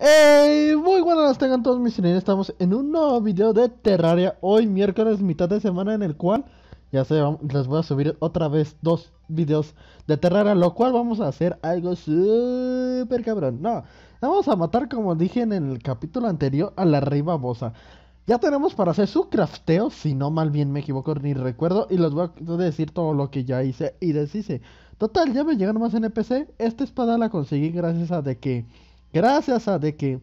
Hey, muy buenas tengan todos mis señores, estamos en un nuevo video de Terraria Hoy miércoles, mitad de semana en el cual Ya sé, les voy a subir otra vez dos videos de Terraria Lo cual vamos a hacer algo super cabrón No, vamos a matar como dije en el capítulo anterior a la Ribabosa Ya tenemos para hacer su crafteo, si no mal bien me equivoco ni recuerdo Y les voy a decir todo lo que ya hice y deshice Total, ya me llegan más NPC Esta espada la conseguí gracias a de que Gracias a de que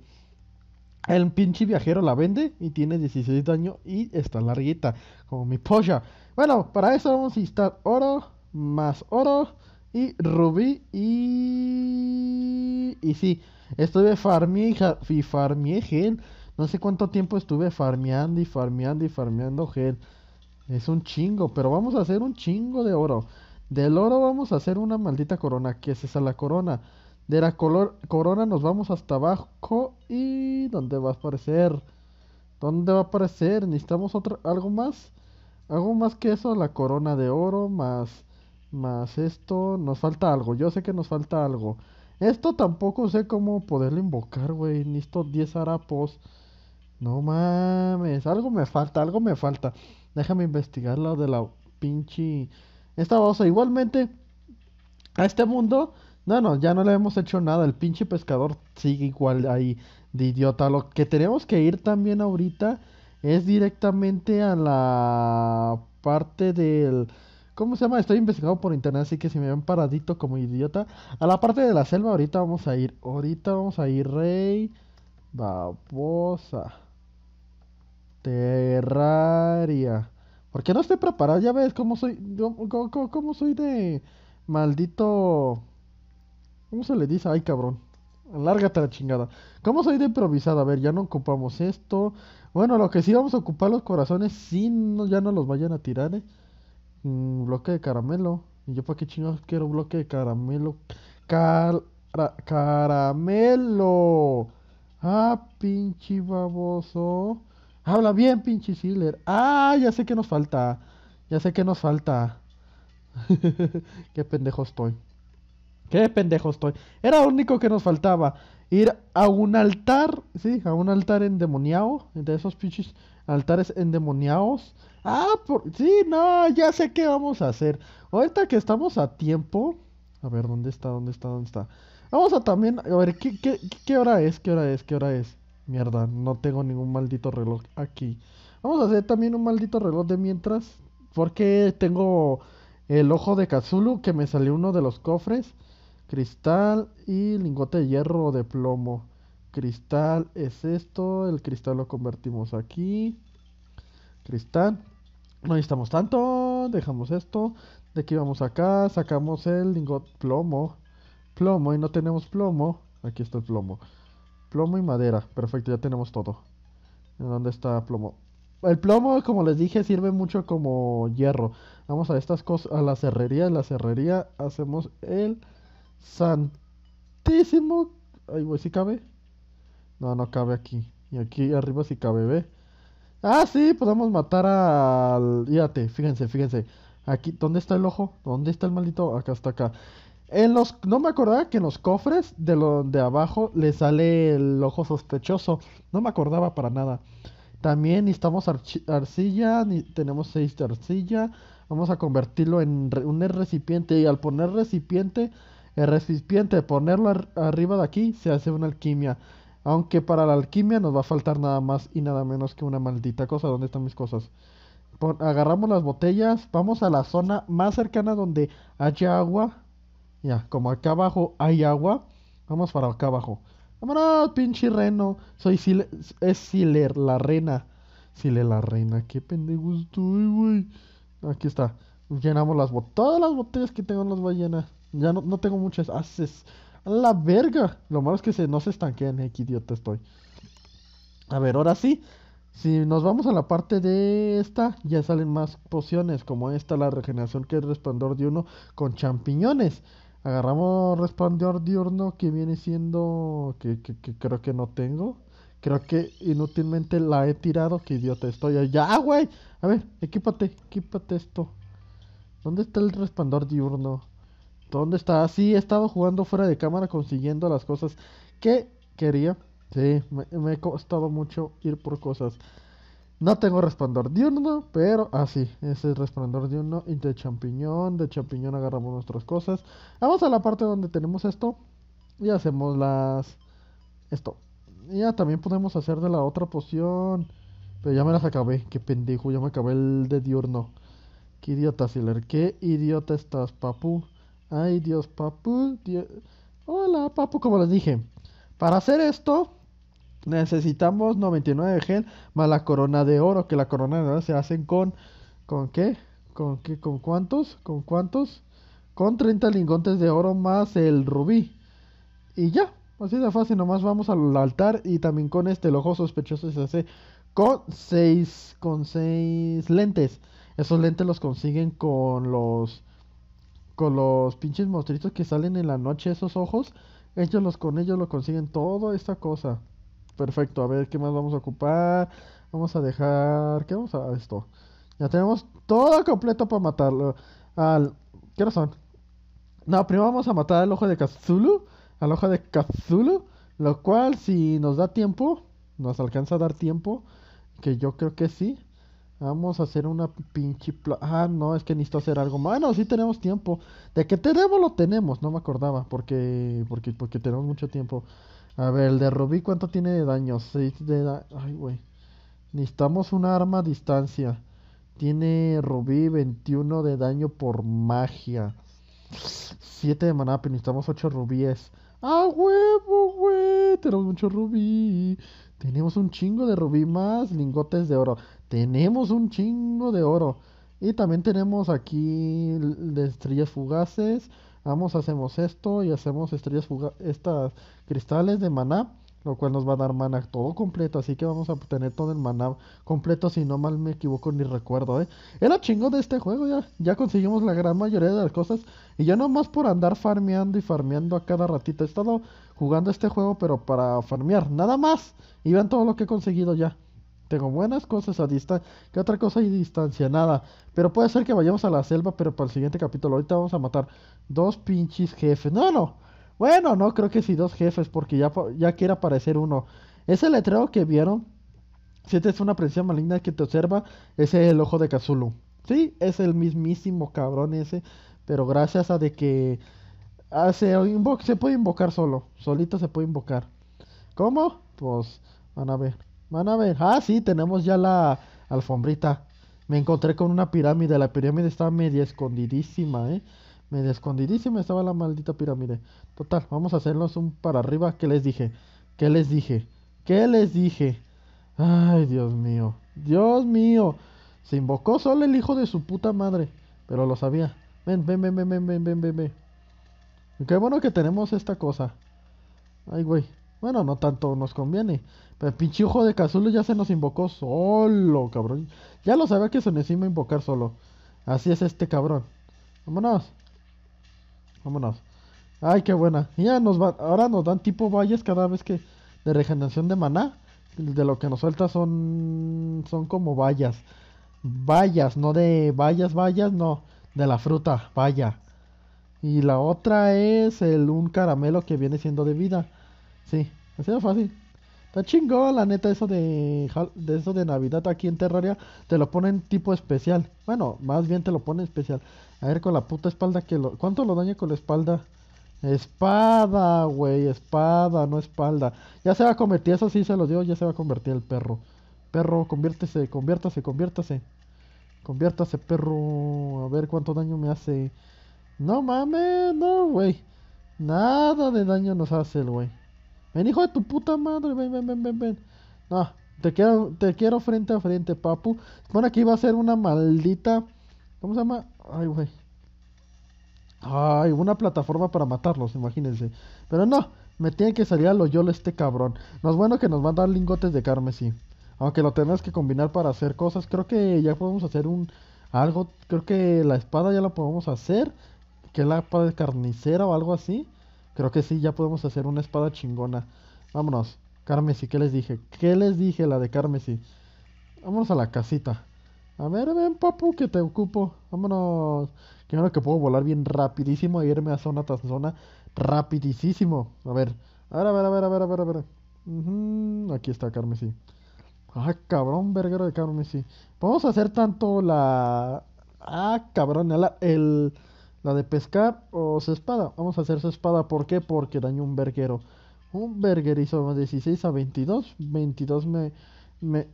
el pinche viajero la vende y tiene 16 años y está larguita, como mi polla. Bueno, para eso vamos a instar oro, más oro y rubí y... Y sí, estuve farmeando y farmeando gel. No sé cuánto tiempo estuve farmeando y farmeando y farmeando gel. Es un chingo, pero vamos a hacer un chingo de oro. Del oro vamos a hacer una maldita corona. que es esa la corona? De la corona nos vamos hasta abajo y ¿dónde va a aparecer? ¿Dónde va a aparecer? Necesitamos otro, algo más. Algo más que eso, la corona de oro, más, más esto. Nos falta algo, yo sé que nos falta algo. Esto tampoco sé cómo poderlo invocar, güey. Necesito 10 harapos. No mames, algo me falta, algo me falta. Déjame investigar la de la pinche... Esta cosa, igualmente, a este mundo no, no, ya no le hemos hecho nada. El pinche pescador sigue igual ahí de idiota. Lo que tenemos que ir también ahorita es directamente a la parte del... ¿Cómo se llama? Estoy investigado por internet, así que si me ven paradito como idiota. A la parte de la selva ahorita vamos a ir. Ahorita vamos a ir, rey. Babosa. Terraria. Porque no estoy preparado, ya ves cómo soy. cómo, cómo soy de maldito ¿Cómo se le dice? Ay, cabrón. Lárgate la chingada. ¿Cómo soy de improvisada? A ver, ya no ocupamos esto. Bueno, lo que sí vamos a ocupar los corazones, si no, ya no los vayan a tirar, ¿eh? Mm, bloque de caramelo. ¿Y yo para qué chingados quiero bloque de caramelo? Car caramelo. Ah, pinche baboso. Habla bien, pinche Sealer. Ah, ya sé que nos falta. Ya sé que nos falta. qué pendejo estoy. Qué pendejo estoy. Era lo único que nos faltaba. Ir a un altar, sí, a un altar endemoniado, de esos pinches altares endemoniados. Ah, por... sí, no, ya sé qué vamos a hacer. Ahorita que estamos a tiempo. A ver, ¿dónde está? ¿Dónde está? ¿Dónde está? Vamos a también, a ver, ¿qué, qué, qué hora es? ¿Qué hora es? ¿Qué hora es? Mierda, no tengo ningún maldito reloj aquí. Vamos a hacer también un maldito reloj de mientras. Porque tengo el ojo de Kazulu que me salió uno de los cofres. Cristal y lingote de hierro o de plomo. Cristal es esto. El cristal lo convertimos aquí. Cristal. No necesitamos tanto. Dejamos esto. De aquí vamos acá. Sacamos el lingote plomo. Plomo y no tenemos plomo. Aquí está el plomo. Plomo y madera. Perfecto, ya tenemos todo. ¿Dónde está plomo? El plomo, como les dije, sirve mucho como hierro. Vamos a estas cosas, a la cerrería En la herrería hacemos el santísimo. ay, güey, si ¿sí cabe. No, no cabe aquí. Y aquí arriba si sí cabe, ¿ve? Ah, sí, podemos matar al... Fíjate, fíjense, fíjense. Aquí, ¿dónde está el ojo? ¿Dónde está el maldito? Acá está acá. En los... No me acordaba que en los cofres de, lo, de abajo le sale el ojo sospechoso. No me acordaba para nada. También necesitamos arcilla, tenemos seis de arcilla. Vamos a convertirlo en un recipiente y al poner recipiente el recipiente, ponerlo arriba de aquí, se hace una alquimia. Aunque para la alquimia nos va a faltar nada más y nada menos que una maldita cosa. ¿Dónde están mis cosas? agarramos las botellas, vamos a la zona más cercana donde haya agua. Ya, como acá abajo hay agua, vamos para acá abajo. Vámonos, pinche reno. Soy Sile es Siler, la reina, Siler, la reina. Qué pendejo estoy, güey. Aquí está. Llenamos las Todas las botellas que tengo las ballenas ya no, tengo muchas haces. Ah, ¡A la verga! Lo malo es que se, no se estanquean eh, idiota estoy. A ver, ahora sí. Si nos vamos a la parte de esta, ya salen más pociones, como esta, la regeneración que es resplandor diurno con champiñones. Agarramos resplandor diurno que viene siendo. Que, creo que no tengo. Creo que inútilmente la he tirado. Que idiota estoy. ¡Ya, güey! A ver, equípate, equípate esto. ¿Dónde está el resplandor diurno? ¿Dónde está? Sí, he estado jugando fuera de cámara consiguiendo las cosas que quería. Sí, me, he costado mucho ir por cosas. No tengo resplandor diurno, pero así, ah, ese es resplandor diurno y de champiñón. De champiñón agarramos nuestras cosas. Vamos a la parte donde tenemos esto y hacemos las. Esto. Ya también podemos hacer de la otra poción. Pero ya me las acabé, qué pendejo, ya me acabé el de diurno. Qué idiota, Siler, qué idiota estás, papu. Ay, Dios, papu. Hola, papu, como les dije. Para hacer esto, necesitamos 99 gel más la corona de oro. Que la corona de se hacen con. ¿Con qué? ¿Con qué? ¿Con cuántos? ¿Con cuántos? Con 30 lingotes de oro más el rubí. Y ya, así de fácil. Nomás vamos al altar y también con este el ojo sospechoso se hace con 6 con seis lentes. Esos lentes los consiguen con los con los pinches monstruitos que salen en la noche, esos ojos, ellos los con ellos lo consiguen toda esta cosa. Perfecto, a ver qué más vamos a ocupar. Vamos a dejar, ¿qué vamos a esto? Ya tenemos todo completo para matarlo. Al ¿Qué razón? No, primero vamos a matar al ojo de Cthulhu. al ojo de Kazulu, lo cual si nos da tiempo, nos alcanza a dar tiempo, que yo creo que sí. Vamos a hacer una pinche... Ah, no, es que necesito hacer algo. Bueno, sí tenemos tiempo. De que tenemos, lo tenemos. No me acordaba, porque, porque, porque tenemos mucho tiempo. A ver, el de Rubí, ¿cuánto tiene de daño? 6 de daño. Ay, güey. Necesitamos una arma a distancia. Tiene Rubí 21 de daño por magia. 7 de maná, pero necesitamos 8 rubíes. ¡Ah, huevo, güey! Tenemos mucho rubí. Tenemos un chingo de rubí más lingotes de oro. Tenemos un chingo de oro. Y también tenemos aquí de estrellas fugaces. Vamos, hacemos esto y hacemos estrellas fugaces, estas cristales de maná, lo cual nos va a dar maná todo completo. Así que vamos a tener todo el maná completo, si no mal me equivoco ni recuerdo. ¿eh? Era chingo de este juego, ya, ya conseguimos la gran mayoría de las cosas. Y ya nomás por andar farmeando y farmeando a cada ratito. He estado jugando este juego, pero para farmear, nada más. Y vean todo lo que he conseguido ya. Tengo buenas cosas a distancia. ¿Qué otra cosa hay distancia? Nada. Pero puede ser que vayamos a la selva, pero para el siguiente capítulo. Ahorita vamos a matar dos pinches jefes. No, no. Bueno, no creo que sí dos jefes, porque ya, ya quiere aparecer uno. Ese letreo que vieron, si esta es una presencia maligna que te observa, ese es el ojo de Kazulu. Sí, es el mismísimo cabrón ese. Pero gracias a de que Ah, se, se puede invocar solo. Solito se puede invocar. ¿Cómo? Pues van a ver. Van a ver. Ah, sí, tenemos ya la alfombrita. Me encontré con una pirámide. La pirámide estaba media escondidísima, ¿eh? Media escondidísima estaba la maldita pirámide. Total, vamos a hacernos un para arriba. ¿Qué les dije? ¿Qué les dije? ¿Qué les dije? Ay, Dios mío. Dios mío. Se invocó solo el hijo de su puta madre. Pero lo sabía. ven, ven, ven, ven, ven, ven, ven. ven. Qué bueno que tenemos esta cosa. Ay, güey. Bueno, no tanto nos conviene. Pero el pinche ojo de Cazulo ya se nos invocó solo, cabrón. Ya lo sabía que se nos iba a invocar solo. Así es este cabrón. Vámonos. Vámonos. Ay, qué buena. Ya nos va, ahora nos dan tipo vallas cada vez que de regeneración de maná. De lo que nos suelta son son como vallas. Vallas, no de vallas, vallas, no, de la fruta, vaya. Y la otra es el, un caramelo que viene siendo de vida. Sí, ha sido fácil. Está chingón, la neta, eso de, de eso de Navidad aquí en Terraria, te lo ponen tipo especial. Bueno, más bien te lo ponen especial. A ver con la puta espalda que lo. ¿Cuánto lo daña con la espalda? Espada, güey, espada, no espalda. Ya se va a convertir, eso sí se lo digo, ya se va a convertir el perro. Perro, conviértese, conviértase, conviértase. Conviértase, perro. A ver cuánto daño me hace. No mames, no, güey. Nada de daño nos hace el güey. Ven, hijo de tu puta madre, ven, ven, ven, ven, ven. No, te quiero, te quiero frente a frente, papu. Bueno, aquí va a ser una maldita. ¿Cómo se llama? Ay, güey. Ay, una plataforma para matarlos, imagínense. Pero no, me tiene que salir a yolo este cabrón. No es bueno que nos van a dar lingotes de carmesí. Aunque lo tenemos que combinar para hacer cosas. Creo que ya podemos hacer un. Algo. Creo que la espada ya la podemos hacer que la espada de carnicera o algo así, creo que sí, ya podemos hacer una espada chingona. Vámonos, Carmesí, ¿qué les dije? ¿Qué les dije la de Carmesí? Vámonos a la casita. A ver, ven, papu, que te ocupo. Vámonos. Que bueno que puedo volar bien rapidísimo e irme a zona tras zona rapidísimo. A ver, a ver, a ver, a ver, a ver, a ver. A Aquí está Carmesí. Ah, cabrón, verguero de Carmesí. Vamos a hacer tanto la... Ah, cabrón, el... La de pescar o su espada. Vamos a hacer su espada. ¿Por qué? Porque dañó un verguero. Un berguerizo de 16 a 22. 22 me,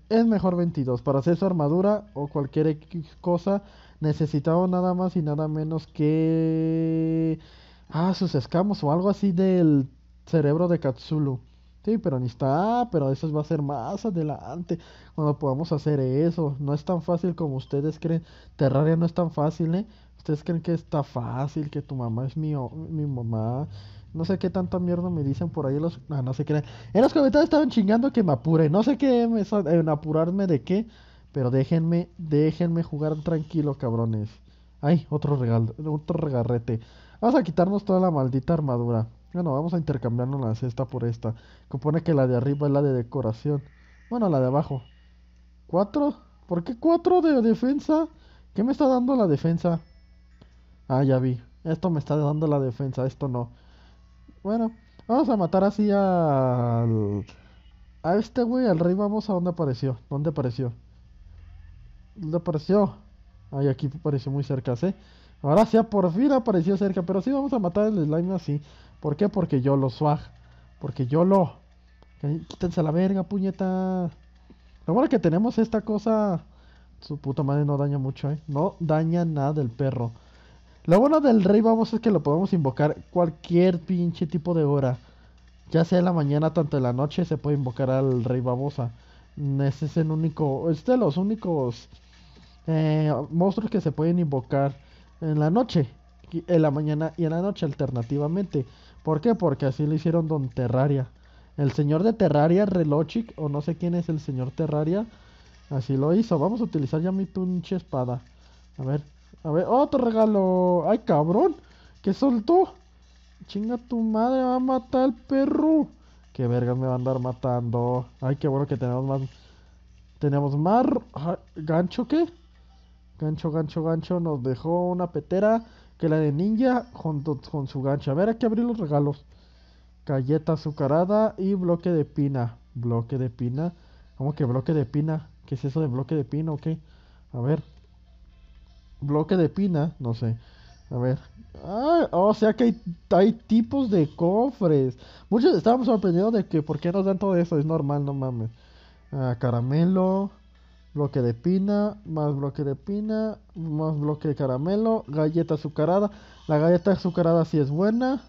es mejor 22. Para hacer su armadura o cualquier cosa necesitaba nada más y nada menos que... Ah, sus escamos o algo así del cerebro de Katsulu. Sí, pero ni está, pero eso va a ser más adelante, cuando podamos hacer eso. No es tan fácil como ustedes creen. Terraria no es tan fácil, ¿eh? Ustedes creen que está fácil, que tu mamá es mi, mi mamá. No sé qué tanta mierda me dicen por ahí los... Ah, no sé qué... En los comentarios estaban chingando que me apure. No sé qué, me... en apurarme de qué. Pero déjenme, déjenme jugar tranquilo, cabrones. Ay, otro regalo, otro regarrete. Vamos a quitarnos toda la maldita armadura. Bueno, vamos a intercambiarnos la cesta por esta. Compone que la de arriba es la de decoración. Bueno, la de abajo. ¿Cuatro? ¿Por qué cuatro de defensa? ¿Qué me está dando la defensa? Ah, ya vi. Esto me está dando la defensa, esto no. Bueno, vamos a matar así al... A este güey, al rey, vamos a dónde apareció. ¿Dónde apareció? ¿Dónde apareció? Ay, aquí apareció muy cerca, ¿sí? Ahora sí, por fin apareció cerca. Pero sí vamos a matar el slime así. ¿Por qué? Porque yo lo swag. Porque yo lo... Quítense la verga, puñeta. Lo bueno que tenemos esta cosa... Su puta madre no daña mucho, ¿eh? No daña nada del perro. Lo bueno del rey, babosa es que lo podemos invocar cualquier pinche tipo de hora. Ya sea en la mañana, tanto en la noche, se puede invocar al rey babosa. Ese es el único... Es de los únicos... Eh, monstruos que se pueden invocar en la noche, en la mañana y en la noche alternativamente. ¿Por qué? Porque así lo hicieron Don Terraria. El señor de Terraria, Relochic, o no sé quién es el señor Terraria, así lo hizo. Vamos a utilizar ya mi tunche espada. A ver, a ver, otro regalo. ¡Ay, cabrón! ¿Qué soltó? Chinga tu madre, va a matar al perro. Qué verga me va a andar matando. Ay, qué bueno que tenemos más. Tenemos más. Ah, ¿Gancho qué? Gancho, gancho, gancho. Nos dejó una petera que la de ninja con su gancho. A ver, hay que abrir los regalos. Galleta azucarada y bloque de pina. Bloque de pina. ¿Cómo que bloque de pina? ¿Qué es eso de bloque de pina o qué? A ver. Bloque de pina, no sé. A ver. Ah, o sea que hay, tipos de cofres. Muchos estábamos sorprendidos de que por qué nos dan todo eso. Es normal, no mames. Ah, caramelo bloque de pina, más bloque de pina, más bloque de caramelo, galleta azucarada. La galleta azucarada sí es buena.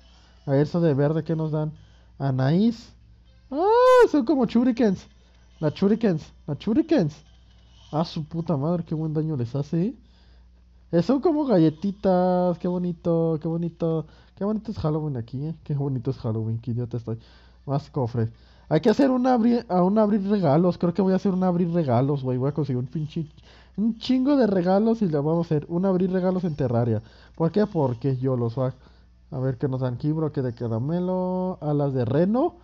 A eso de verde que nos dan anaís. Ah, son como churikens. Las churikens, la churikens. Ah, su puta madre, qué buen daño les hace. Eh. Eh, son como galletitas, qué bonito, qué bonito. Qué bonito es Halloween aquí, eh. Qué bonito es Halloween, qué idiota estoy. Más cofres. Hay que hacer un abrir, a un abrir regalos. Creo que voy a hacer un abrir regalos, güey. Voy a conseguir un pinche, un chingo de regalos y le vamos a hacer un abrir regalos en Terraria. ¿Por qué? Porque yo los voy a... ver qué nos dan bro, que de caramelo, alas de reno,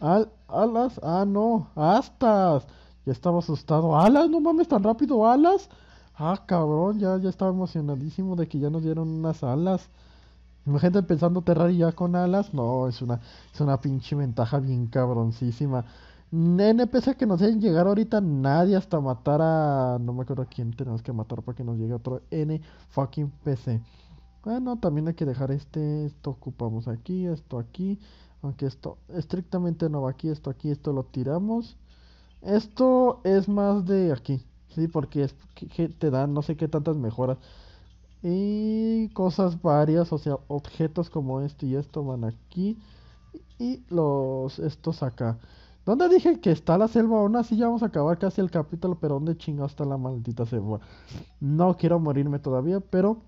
al, alas, ah no, astas. Ya estaba asustado. Alas, no mames, tan rápido, alas. Ah, cabrón, ya, ya estaba emocionadísimo de que ya nos dieron unas alas. Imagínate pensando ya con alas. No, es una, es una pinche ventaja bien cabroncísima. NPC que nos deben llegar ahorita nadie hasta matar a. No me acuerdo quién tenemos que matar para que nos llegue otro N fucking PC. Bueno, también hay que dejar este. Esto ocupamos aquí, esto aquí. Aunque esto estrictamente no va aquí, esto aquí, esto lo tiramos. Esto es más de aquí, ¿sí? Porque es que te dan no sé qué tantas mejoras y cosas varias, o sea, objetos como esto y esto van aquí y los estos acá. ¿Dónde dije que está la selva? Aún así ya vamos a acabar casi el capítulo, pero ¿dónde chingados está la maldita selva? No quiero morirme todavía, pero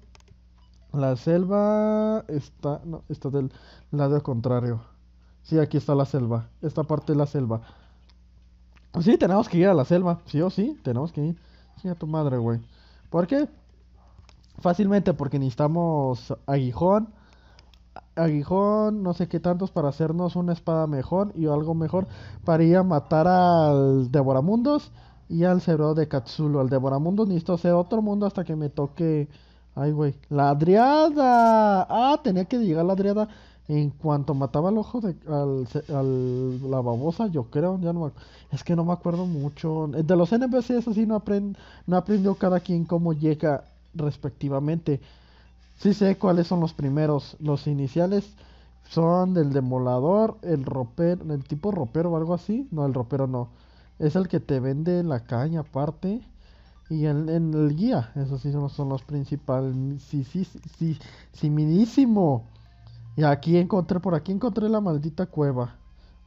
la selva está, no, está del lado contrario. Sí, aquí está la selva, esta parte es la selva. Pues sí, tenemos que ir a la selva, sí o sí, tenemos que ir. Sí, a tu madre, güey. ¿Por qué? fácilmente porque necesitamos aguijón. Aguijón, no sé qué tantos para hacernos una espada mejor y algo mejor para ir a matar al Devoramundos y al cerebro de Katsulo. Al Devoramundos necesito hacer otro mundo hasta que me toque. Ay, güey. ¡La Adriada! Ah, tenía que llegar la Adriada en cuanto mataba al ojo de al, al, la babosa, yo creo, ya no es que no me acuerdo mucho. De los NPCs así no aprendo no aprendió cada quien cómo llega respectivamente. Si sé cuáles son los primeros. Los iniciales son del demolador, el ropero, el tipo ropero o algo así. No, el ropero no. Es el que te vende la caña aparte. Y en, el guía, esos sí son, los principales. Sí, sí, sí, minísimo Y aquí encontré, por aquí encontré la maldita cueva.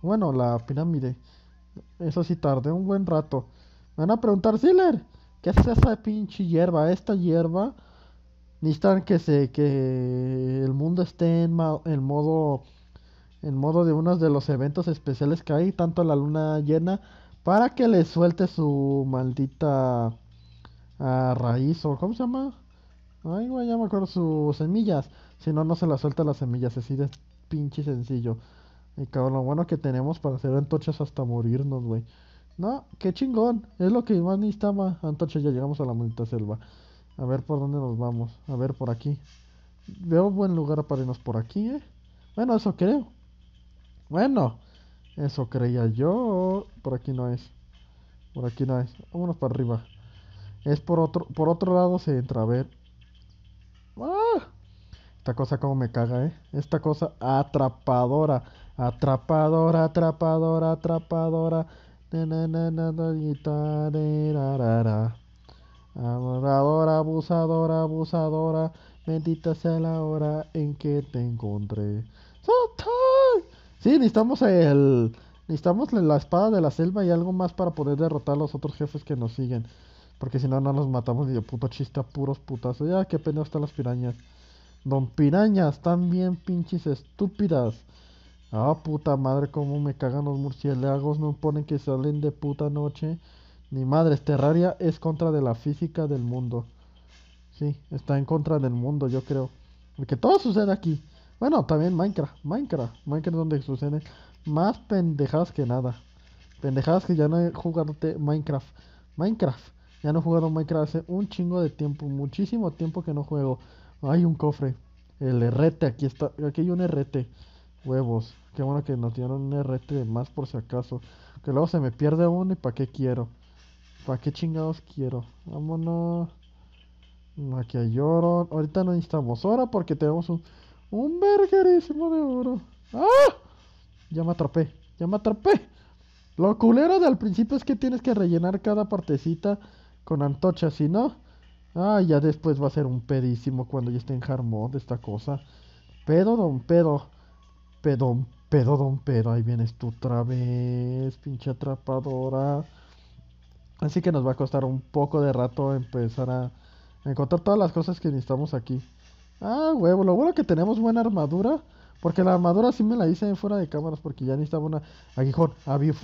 Bueno, la pirámide. Eso sí, tardé un buen rato. Me van a preguntar, Siler ¿Qué es esa pinche hierba? Esta hierba necesitan que se que el mundo esté en, modo en modo de uno de los eventos especiales que hay, tanto la luna llena para que le suelte su maldita ah, raíz o ¿cómo se llama? Ay, güey, ya me acuerdo sus semillas. Si no, no se la suelta las semillas, así de pinche sencillo. Y cabrón, lo bueno que tenemos para hacer antorchas hasta morirnos, güey. No, qué chingón. Es lo que más necesitaba. Antoche, ya llegamos a la maldita selva. A ver por dónde nos vamos. A ver por aquí. Veo buen lugar para irnos por aquí, ¿eh? Bueno, eso creo. Bueno, eso creía yo. Por aquí no es. Por aquí no es. Vámonos para arriba. Es por otro, por otro lado se entra a ver. ¡Ah! Esta cosa como me caga, ¿eh? Esta cosa atrapadora. Atrapadora, atrapadora, atrapadora. Adoradora, abusadora, abusadora, bendita sea la hora en que te encontré. Sí, necesitamos el... Necesitamos la espada de la selva y algo más para poder derrotar a los otros jefes que nos siguen. Porque si no, no nos matamos y de puto chiste a puros putazos. Ya, qué pena están las pirañas. Don pirañas, están bien pinches estúpidas. Ah, puta madre, cómo me cagan los murciélagos. No ponen que salen de puta noche. Ni madres, Terraria es contra de la física del mundo. Sí, está en contra del mundo, yo creo. Porque todo sucede aquí. Bueno, también Minecraft. Minecraft. Minecraft es donde sucede más pendejadas que nada. Pendejadas que ya no he jugado Minecraft. Minecraft. Ya no he jugado Minecraft hace un chingo de tiempo. Muchísimo tiempo que no juego. Hay un cofre. El RT. Aquí está. Aquí hay un RT. Huevos. Qué bueno que nos dieron un RT más por si acaso. Que luego se me pierde uno y para qué quiero. ¿Para qué chingados quiero? Vámonos. Aquí hay Ahorita no necesitamos ahora porque tenemos un... Un bergerísimo de oro. ¡Ah! Ya me atrapé. Ya me atrapé. Lo culero del principio es que tienes que rellenar cada partecita con antocha. Si no... Ah, ya después va a ser un pedísimo cuando ya esté en hard mode esta cosa. Pedo, don pedo. Pedón pero, don Pero, ahí vienes tú otra vez, pinche atrapadora. Así que nos va a costar un poco de rato empezar a encontrar todas las cosas que necesitamos aquí. Ah, huevo, lo bueno que tenemos buena armadura. Porque la armadura sí me la hice fuera de cámaras porque ya necesitaba una aguijón,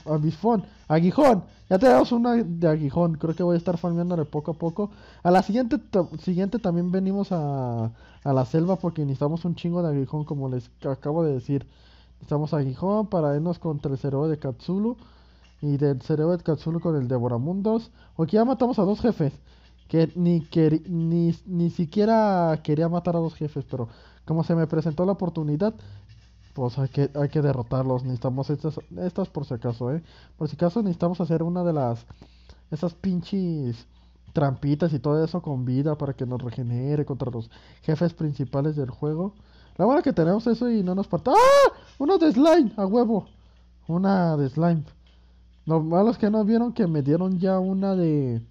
avifón, aguijón. Ya tenemos una de aguijón. Creo que voy a estar farmeándole poco a poco. A la siguiente, siguiente también venimos a, a la selva porque necesitamos un chingo de aguijón como les acabo de decir. Estamos a Gijón para irnos contra el Cerebro de Katsulu. Y del Cerebro de Katsulu con el Devoramundos. O que ya matamos a dos jefes. Que ni, ni, ni siquiera quería matar a dos jefes. Pero como se me presentó la oportunidad, pues hay que, hay que derrotarlos. Necesitamos estas, estas por si acaso, ¿eh? Por si acaso necesitamos hacer una de las... Esas pinches trampitas y todo eso con vida para que nos regenere contra los jefes principales del juego. La buena que tenemos eso y no nos falta. ¡Ah! Uno de slime, a huevo. Una de slime. Lo malos que no vieron que me dieron ya una de.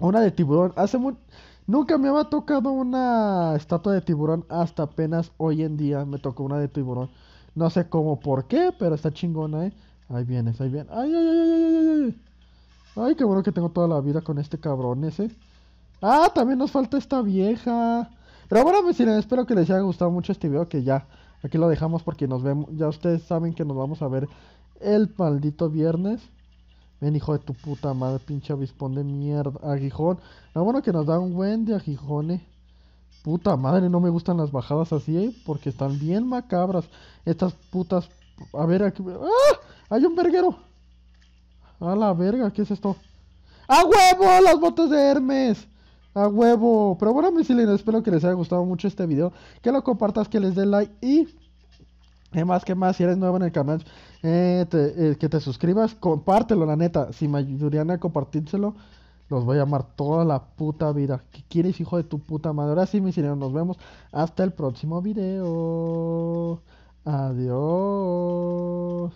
Una de tiburón. Hace Nunca me había tocado una estatua de tiburón hasta apenas hoy en día me tocó una de tiburón. No sé cómo, por qué, pero está chingona, ¿eh? Ahí vienes, ahí vienes. ¡Ay, ay, ay, ay, ay! qué bueno que tengo toda la vida con este cabrón ese. Ah, también nos falta esta vieja. Pero bueno, mis pues, espero que les haya gustado mucho este video, que ya Aquí lo dejamos porque nos vemos. Ya ustedes saben que nos vamos a ver el maldito viernes. Ven, hijo de tu puta madre, pinche avispón de mierda. Aguijón. No, bueno que nos da un buen de aguijones. Puta madre, no me gustan las bajadas así, eh, porque están bien macabras. Estas putas. A ver, aquí. ¡Ah! ¡Hay un verguero! A la verga, ¿qué es esto? ¡A huevo! ¡Las botas de Hermes! A huevo. Pero bueno, mis espero que les haya gustado mucho este video. Que lo compartas, que les dé like y... ¿Qué más? que más? Si eres nuevo en el canal, eh, eh, que te suscribas, compártelo, la neta. Si me ayudan a compartírselo, los voy a amar toda la puta vida. ¿Qué quieres, hijo de tu puta madre? Ahora sí, mis nos vemos. Hasta el próximo video. Adiós.